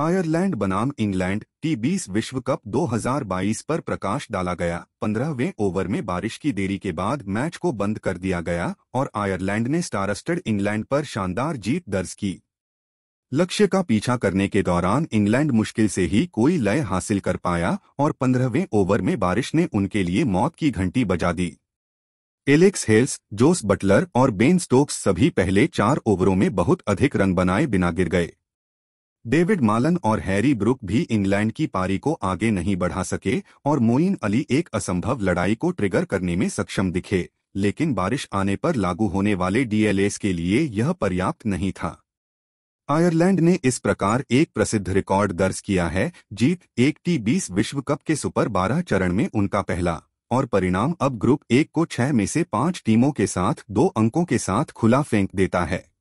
Ireland बनाम England T बीस विश्व कप 2022 पर प्रकाश डाला गया पंद्रहवें ओवर में बारिश की देरी के बाद मैच को बंद कर दिया गया और आयरलैंड ने स्टारस्टेड इंग्लैंड पर शानदार जीत दर्ज की लक्ष्य का पीछा करने के दौरान इंग्लैंड मुश्किल से ही कोई लय हासिल कर पाया और पंद्रहवें ओवर में बारिश ने उनके लिए मौत की घंटी बजा दी एलेक्स हेल्स जोस बटलर और बेन स्टोक्स सभी पहले चार ओवरों में बहुत अधिक रन बनाए बिना गिर गए डेविड मालन और हैरी ब्रुक भी इंग्लैंड की पारी को आगे नहीं बढ़ा सके और मोइन अली एक असंभव लड़ाई को ट्रिगर करने में सक्षम दिखे लेकिन बारिश आने पर लागू होने वाले डीएलएस के लिए यह पर्याप्त नहीं था आयरलैंड ने इस प्रकार एक प्रसिद्ध रिकॉर्ड दर्ज किया है जीत एक टी बीस विश्व कप के सुपर बारह चरण में उनका पहला और परिणाम अब ग्रुप एक को छह में से पांच टीमों के साथ दो अंकों के साथ खुला फेंक देता है